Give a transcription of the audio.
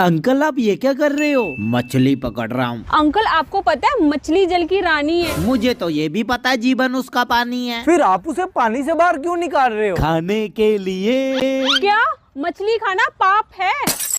uncle आप ये क्या कर रहे हो मछली पकड़ रहा हूँ अंकल आपको पता है मछली जल की रानी है मुझे तो ये भी पता है जीवन उसका पानी है फिर आप उसे पानी से बाहर क्यों निकाल रहे हो खाने के लिए क्या मछली खाना पाप है